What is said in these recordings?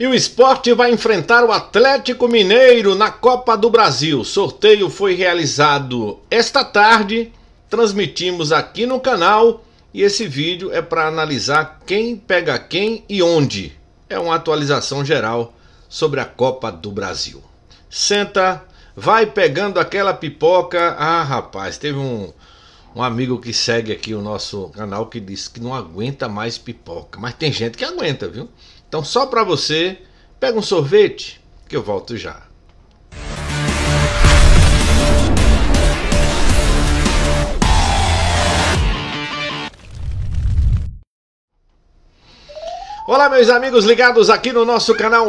E o esporte vai enfrentar o Atlético Mineiro na Copa do Brasil. O sorteio foi realizado esta tarde, transmitimos aqui no canal e esse vídeo é para analisar quem pega quem e onde. É uma atualização geral sobre a Copa do Brasil. Senta, vai pegando aquela pipoca. Ah, rapaz, teve um, um amigo que segue aqui o nosso canal que disse que não aguenta mais pipoca. Mas tem gente que aguenta, viu? Então, só para você, pega um sorvete que eu volto já. Olá, meus amigos ligados aqui no nosso canal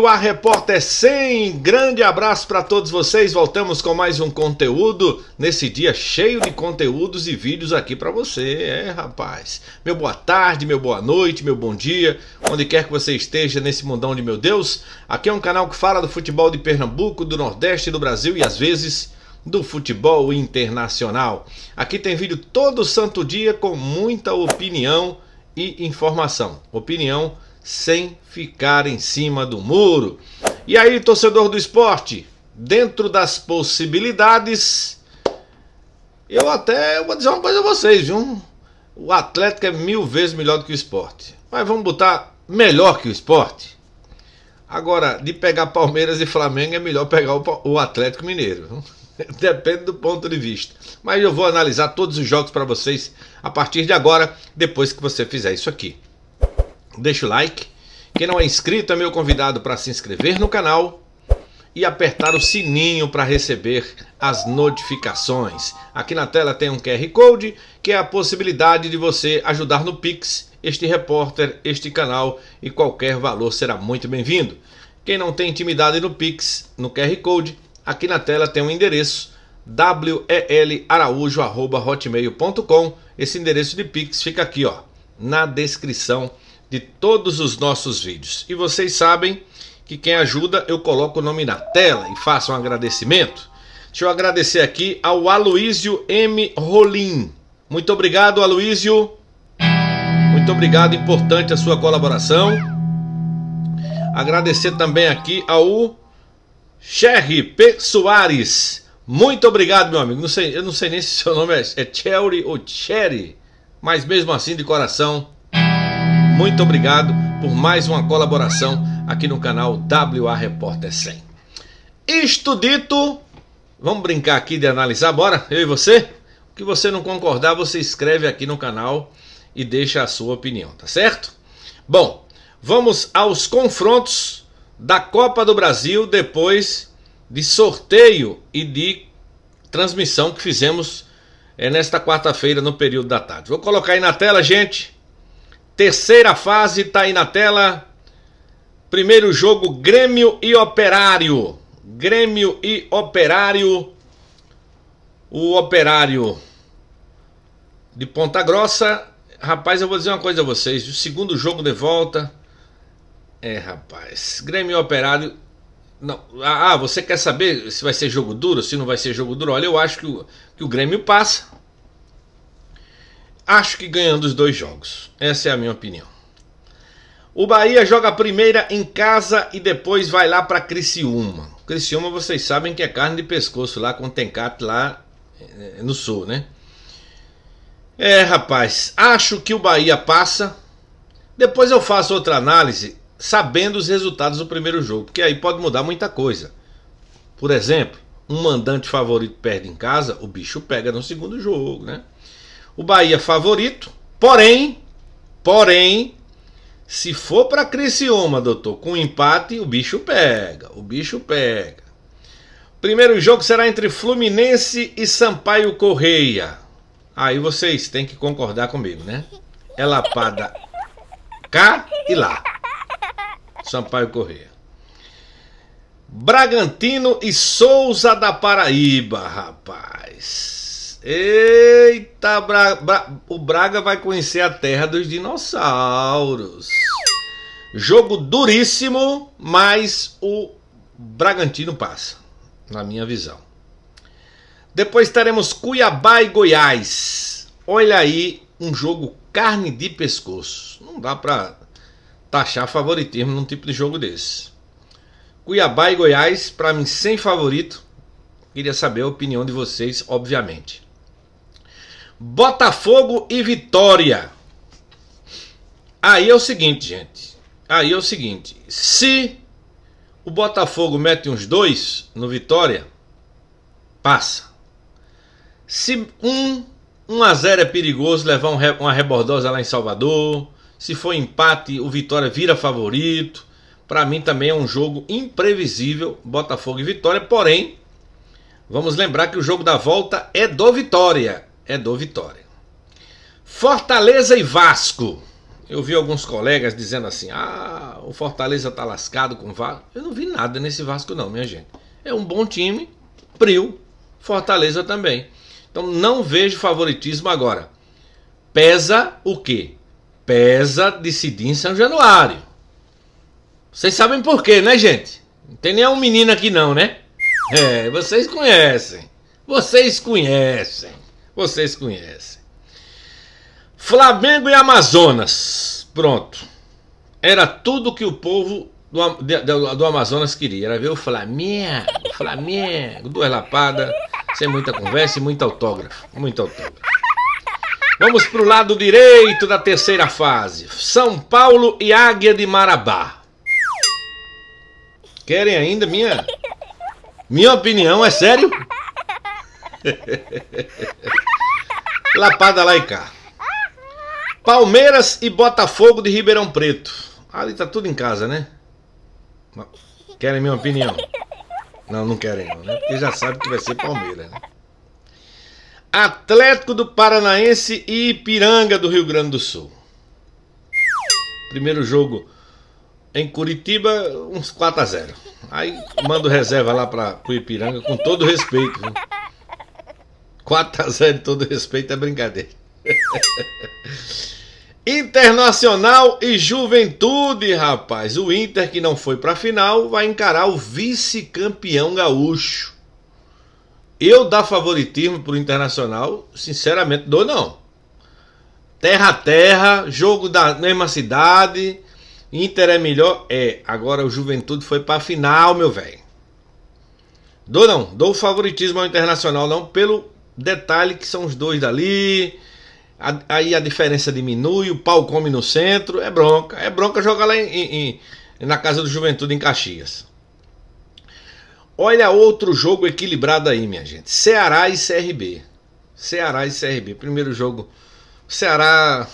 WA Repórter 100. Grande abraço para todos vocês. Voltamos com mais um conteúdo nesse dia cheio de conteúdos e vídeos aqui para você, é, rapaz. Meu boa tarde, meu boa noite, meu bom dia, onde quer que você esteja nesse mundão de meu Deus. Aqui é um canal que fala do futebol de Pernambuco, do Nordeste do Brasil e às vezes do futebol internacional. Aqui tem vídeo todo santo dia com muita opinião e informação. Opinião sem ficar em cima do muro. E aí, torcedor do esporte, dentro das possibilidades, eu até vou dizer uma coisa a vocês, viu? O Atlético é mil vezes melhor do que o esporte. Mas vamos botar melhor que o esporte. Agora, de pegar Palmeiras e Flamengo é melhor pegar o Atlético Mineiro. Depende do ponto de vista. Mas eu vou analisar todos os jogos para vocês a partir de agora, depois que você fizer isso aqui. Deixa o like. Quem não é inscrito é meu convidado para se inscrever no canal e apertar o sininho para receber as notificações. Aqui na tela tem um QR Code, que é a possibilidade de você ajudar no Pix este repórter, este canal e qualquer valor será muito bem-vindo. Quem não tem intimidade no Pix, no QR Code, aqui na tela tem um endereço welaraújo.hotmail.com. Esse endereço de Pix fica aqui ó, na descrição de todos os nossos vídeos. E vocês sabem que quem ajuda eu coloco o nome na tela e faço um agradecimento. Deixa eu agradecer aqui ao Aloísio M. Rolim. Muito obrigado, Aloísio. Muito obrigado, importante a sua colaboração. Agradecer também aqui ao Cherry P. Soares. Muito obrigado, meu amigo. Não sei, eu não sei nem se seu nome é, é Cherry ou Cherry, mas mesmo assim, de coração, muito obrigado por mais uma colaboração aqui no canal WA Repórter 100. Isto dito, vamos brincar aqui de analisar, bora? Eu e você? O que você não concordar, você escreve aqui no canal e deixa a sua opinião, tá certo? Bom, vamos aos confrontos da Copa do Brasil depois de sorteio e de transmissão que fizemos é, nesta quarta-feira no período da tarde. Vou colocar aí na tela, gente. Terceira fase tá aí na tela. Primeiro jogo Grêmio e Operário. Grêmio e Operário. O Operário de Ponta Grossa Rapaz, eu vou dizer uma coisa a vocês. O segundo jogo de volta. É, rapaz. Grêmio Operário. Não. Ah, ah, você quer saber se vai ser jogo duro, se não vai ser jogo duro? Olha, eu acho que o, que o Grêmio passa. Acho que ganhando os dois jogos. Essa é a minha opinião. O Bahia joga a primeira em casa e depois vai lá para Criciúma. Criciúma, vocês sabem que é carne de pescoço lá com Tencate lá eh, no sul, né? É, rapaz, acho que o Bahia passa. Depois eu faço outra análise sabendo os resultados do primeiro jogo, porque aí pode mudar muita coisa. Por exemplo, um mandante favorito perde em casa, o bicho pega no segundo jogo, né? O Bahia favorito, porém, porém, se for para Criciúma, doutor, com empate, o bicho pega, o bicho pega. Primeiro jogo será entre Fluminense e Sampaio Correia. Aí vocês têm que concordar comigo, né? É lapada cá e lá. Sampaio Corrêa. Bragantino e Souza da Paraíba, rapaz. Eita, Bra... Bra... o Braga vai conhecer a terra dos dinossauros. Jogo duríssimo, mas o Bragantino passa, na minha visão. Depois teremos Cuiabá e Goiás. Olha aí um jogo carne de pescoço. Não dá para taxar favoritismo num tipo de jogo desse. Cuiabá e Goiás, para mim, sem favorito. Queria saber a opinião de vocês, obviamente. Botafogo e Vitória. Aí é o seguinte, gente. Aí é o seguinte. Se o Botafogo mete uns dois no Vitória, passa. Se um 1 a 0 é perigoso levar uma rebordosa lá em Salvador. Se for empate, o Vitória vira favorito. Para mim também é um jogo imprevisível, Botafogo e Vitória. Porém, vamos lembrar que o jogo da volta é do Vitória, é do Vitória. Fortaleza e Vasco. Eu vi alguns colegas dizendo assim: "Ah, o Fortaleza tá lascado com o Vasco". Eu não vi nada nesse Vasco não, minha gente. É um bom time, prio. Fortaleza também. Então não vejo favoritismo agora. Pesa o quê? Pesa decidir em São Januário. Vocês sabem por quê, né, gente? Não tem nenhum menino aqui não, né? É, vocês conhecem. Vocês conhecem. Vocês conhecem. Flamengo e Amazonas. Pronto. Era tudo que o povo do, do, do Amazonas queria. Era ver o Flamengo, Flamengo, duas lapadas. Sem muita conversa e muito autógrafo. Muito autógrafo. Vamos para o lado direito da terceira fase. São Paulo e Águia de Marabá. Querem ainda minha minha opinião? É sério? Lapada lá e cá. Palmeiras e Botafogo de Ribeirão Preto. Ali tá tudo em casa, né? Querem minha opinião? Não, não querem não, né? Porque já sabe que vai ser Palmeiras, né? Atlético do Paranaense e Ipiranga do Rio Grande do Sul. Primeiro jogo em Curitiba, uns 4 a 0 Aí mando reserva lá para o Ipiranga com todo respeito. Viu? 4 a 0 todo respeito é brincadeira. Internacional e Juventude, rapaz. O Inter que não foi para a final vai encarar o vice-campeão gaúcho. Eu dar favoritismo pro Internacional, sinceramente, dou não. Terra a terra, jogo da mesma cidade, Inter é melhor, é. Agora o Juventude foi para a final, meu velho. Dou não, dou favoritismo ao Internacional não pelo detalhe que são os dois dali aí a diferença diminui, o pau come no centro, é bronca. É bronca jogar lá em, em, na Casa do Juventude em Caxias. Olha outro jogo equilibrado aí, minha gente. Ceará e CRB. Ceará e CRB. Primeiro jogo. Ceará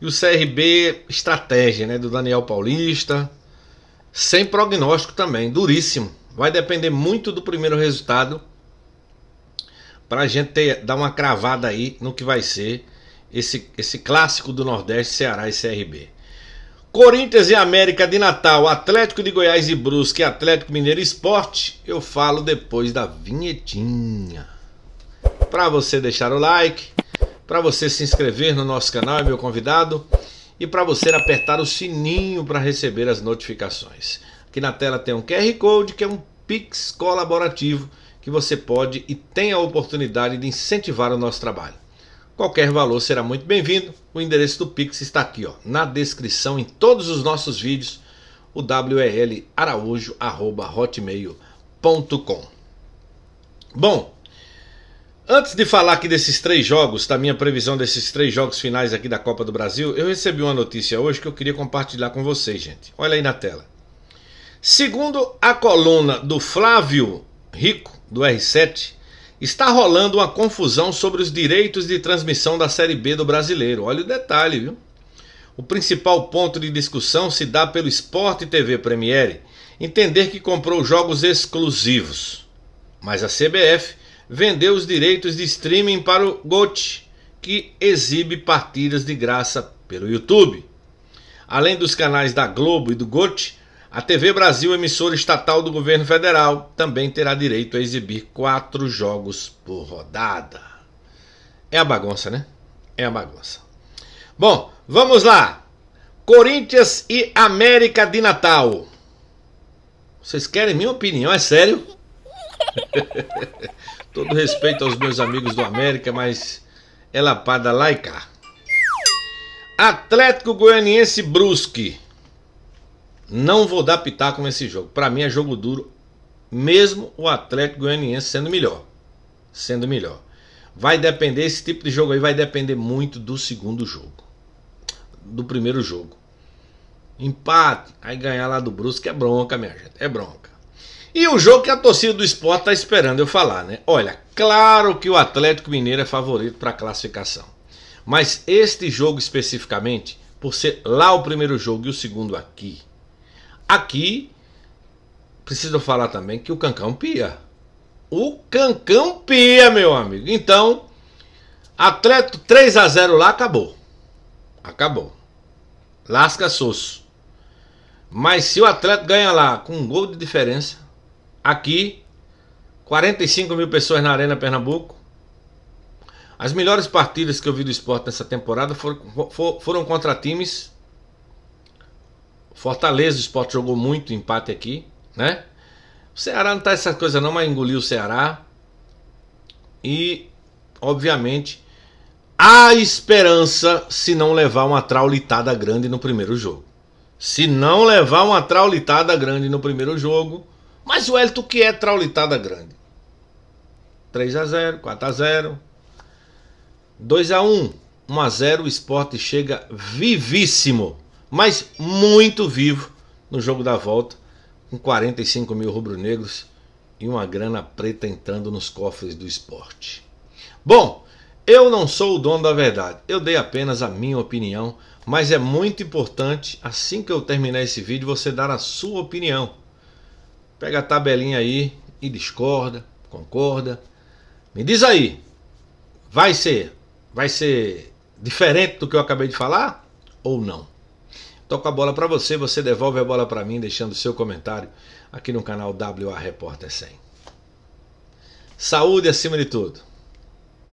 e o CRB, estratégia, né? Do Daniel Paulista. Sem prognóstico também. Duríssimo. Vai depender muito do primeiro resultado para a gente ter, dar uma cravada aí no que vai ser esse, esse clássico do Nordeste, Ceará e CRB. Corinthians e América de Natal, Atlético de Goiás e Brusque, Atlético Mineiro Esporte, eu falo depois da vinhetinha. Para você deixar o like, para você se inscrever no nosso canal, é meu convidado, e para você apertar o sininho para receber as notificações. Aqui na tela tem um QR Code que é um Pix colaborativo que você pode e tem a oportunidade de incentivar o nosso trabalho. Qualquer valor será muito bem-vindo. O endereço do Pix está aqui, ó, na descrição em todos os nossos vídeos, o welaraújo@hotmail.com. Bom, antes de falar aqui desses três jogos, da minha previsão desses três jogos finais aqui da Copa do Brasil, eu recebi uma notícia hoje que eu queria compartilhar com vocês, gente. Olha aí na tela. Segundo a coluna do Flávio Rico, do R7, está rolando uma confusão sobre os direitos de transmissão da Série B do brasileiro. Olha o detalhe, viu? O principal ponto de discussão se dá pelo Sport TV Premiere entender que comprou jogos exclusivos, mas a CBF vendeu os direitos de streaming para o GOT, que exibe partidas de graça pelo YouTube. Além dos canais da Globo e do GOT, a TV Brasil, emissora estatal do governo federal, também terá direito a exibir quatro jogos por rodada. É a bagunça, né? É a bagunça. Bom, vamos lá. Corinthians e América de Natal. Vocês querem minha opinião? É sério? Todo respeito aos meus amigos do América, mas é lapada lá e cá. Atlético Goianiense Brusque. Não vou dar pitaco nesse jogo. Para mim é jogo duro, mesmo o Atlético Goianiense sendo melhor. Sendo melhor. Vai depender, esse tipo de jogo aí vai depender muito do segundo jogo. Do primeiro jogo. Empate, aí ganhar lá do Brusque é bronca, minha gente. É bronca. E o jogo que a torcida do esporte tá esperando eu falar, né? Olha, claro que o Atlético Mineiro é favorito para classificação. Mas este jogo especificamente, por ser lá o primeiro jogo e o segundo aqui, Aqui, preciso falar também que o Cancão pia. O Cancão pia, meu amigo. Então, Atlético 3 a 0 lá acabou. Acabou. Lasca Sosso. Mas se o Atlético ganha lá com um gol de diferença, aqui, 45 mil pessoas na Arena Pernambuco. As melhores partidas que eu vi do esporte nessa temporada foram, foram contra times Fortaleza, o esporte jogou muito empate aqui, né? O Ceará não tá essa coisa não, mas engoliu o Ceará. E, obviamente, há esperança se não levar uma traulitada grande no primeiro jogo. Se não levar uma traulitada grande no primeiro jogo. Mas o Elton que é traulitada grande? 3 a 0 4 a 0 2 a 1 1 a 0 o esporte chega vivíssimo mas muito vivo no jogo da volta, com 45 mil rubro-negros e uma grana preta entrando nos cofres do esporte. Bom, eu não sou o dono da verdade, eu dei apenas a minha opinião, mas é muito importante, assim que eu terminar esse vídeo, você dar a sua opinião. Pega a tabelinha aí e discorda, concorda. Me diz aí, vai ser, vai ser diferente do que eu acabei de falar ou não? Toco a bola para você, você devolve a bola para mim, deixando seu comentário aqui no canal WA Repórter 100. Saúde acima de tudo.